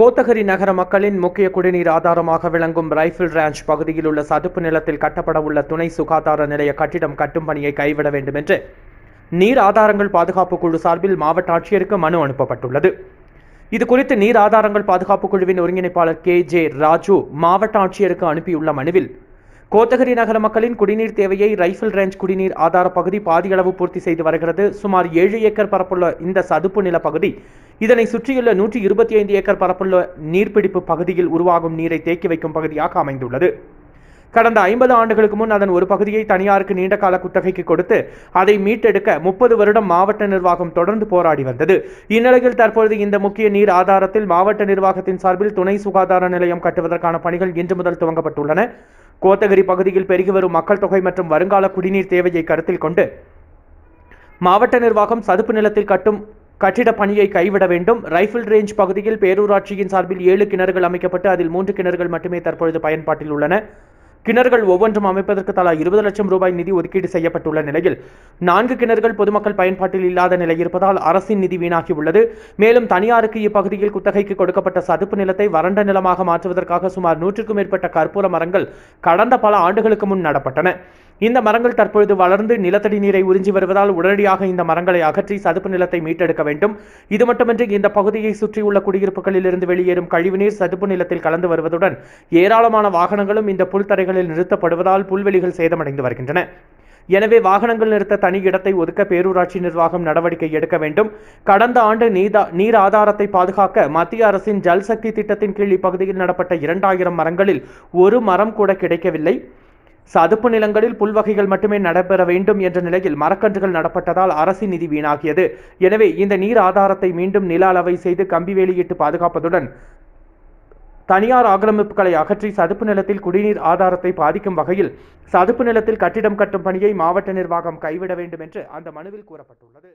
கோத்தகிரி நகர மக்களின் முக்கிய குடிநீர் ஆதாரமாக விளங்கும் ரைஃபிள் ரேஞ்ச் பகுதியில் உள்ள சதுப்பு நிலத்தில் கட்டப்பட உள்ள துணை சுகாதார நிலைய கட்டிடம் கட்டும் பணியை கைவிட வேண்டும் என்று நீர் ஆதாரங்கள் பாதுகாப்பு குழு சார்பில் மாவட்ட ஆட்சியருக்கு மனு அனுப்பப்பட்டுள்ளது இதுகுறித்து நீர் ஆதாரங்கள் பாதுகாப்பு குழுவின் ஒருங்கிணைப்பாளர் கே ஜே ராஜு மாவட்ட ஆட்சியருக்கு அனுப்பியுள்ள மனுவில் கோத்தகிரி நகர மக்களின் குடிநீர் தேவையை ரைஃபிள் ரேஞ்ச் குடிநீர் ஆதார பகுதி பாதியளவு பூர்த்தி செய்து வருகிறது சுமார் ஏழு ஏக்கர் பரப்புள்ள இந்த சதுப்பு நில பகுதி இதனை சுற்றியுள்ள நூற்றி இருபத்தி ஐந்து ஏக்கர் பரப்புள்ள நீர்பிடிப்பு பகுதியில் உருவாகும் நீரை தேக்கி வைக்கும் பகுதியாக அமைந்துள்ளது கடந்த ஐம்பது ஆண்டுகளுக்கு முன் அதன் ஒரு பகுதியை தனியாருக்கு நீண்ட கால குத்தகைக்கு கொடுத்து அதை மீட்டெடுக்க முப்பது வருடம் மாவட்ட நிர்வாகம் தொடர்ந்து போராடி வந்தது இந்நிலையில் தற்பொழுது இந்த முக்கிய நீர் ஆதாரத்தில் மாவட்ட நிர்வாகத்தின் சார்பில் துணை சுகாதார நிலையம் கட்டுவதற்கான பணிகள் இன்று முதல் துவங்கப்பட்டுள்ளன கோத்தகிரி பகுதியில் பெருகி வரும் மக்கள் தொகை மற்றும் வருங்கால குடிநீர் தேவையை கருத்தில் கொண்டு மாவட்ட நிர்வாகம் சதுப்பு நிலத்தில் கட்டும் கட்டிட பணியை கைவிட வேண்டும் ரைஃபிள் ரேஞ்ச் பகுதியில் பேரூராட்சியின் சார்பில் ஏழு கிணறுகள் அமைக்கப்பட்டு அதில் மூன்று கிணறுகள் மட்டுமே தற்பொழுது பயன்பாட்டில் உள்ளன கிணறுகள் ஒவ்வொன்றும் அமைப்பதற்கு தலா இருபது லட்சம் ரூபாய் நிதி ஒதுக்கீடு செய்யப்பட்டுள்ள நிலையில் நான்கு கிணறுகள் பொதுமக்கள் பயன்பாட்டில் இல்லாத நிலை இருப்பதால் அரசின் நிதி வீணாகி உள்ளது மேலும் தனியாருக்கு இப்பகுதியில் குத்தகைக்கு கொடுக்கப்பட்ட சதுப்பு நிலத்தை வறண்ட நிலமாக மாற்றுவதற்காக சுமார் நூற்றுக்கும் மேற்பட்ட கற்பூர மரங்கள் கடந்த பல ஆண்டுகளுக்கு முன் நடப்பட்டன இந்த மரங்கள் தற்பொழுது வளர்ந்து நிலத்தடி நீரை உறிஞ்சி வருவதால் உடனடியாக இந்த மரங்களை அகற்றி சதுப்பு நிலத்தை மீட்டெடுக்க வேண்டும் இது மட்டுமின்றி இந்த பகுதியை சுற்றியுள்ள குடியிருப்புகளில் இருந்து வெளியேறும் கழிவுநீர் சதுப்பு நிலத்தில் கலந்து வருவதுடன் ஏராளமான வாகனங்களும் இந்த புல்தரைகளில் நிறுத்தப்படுவதால் புல்வெளிகள் சேதமடைந்து வருகின்றன எனவே வாகனங்கள் நிறுத்த தனி இடத்தை ஒதுக்க பேரூராட்சி நிர்வாகம் நடவடிக்கை எடுக்க வேண்டும் கடந்த ஆண்டு நீதா நீர் ஆதாரத்தை பாதுகாக்க மத்திய அரசின் ஜல்சக்தி திட்டத்தின் கீழ் இப்பகுதியில் நடப்பட்ட இரண்டாயிரம் மரங்களில் ஒரு மரம் கூட கிடைக்கவில்லை சதுப்பு நிலங்களில் புல்வகைகள் மட்டுமே நடைபெற வேண்டும் என்ற நிலையில் மரக்கன்றுகள் நடப்பட்டதால் அரசின் நிதி வீணாகியது எனவே இந்த நீர் ஆதாரத்தை மீண்டும் நில அளவை செய்து கம்பி வேலியிட்டு பாதுகாப்பதுடன் தனியார் ஆக்கிரமிப்புகளை அகற்றி சதுப்பு நிலத்தில் குடிநீர் ஆதாரத்தை பாதிக்கும் வகையில் சதுப்பு நிலத்தில் கட்டிடம் கட்டும் பணியை மாவட்ட நிர்வாகம் கைவிட வேண்டும் என்று அந்த மனுவில் கூறப்பட்டுள்ளது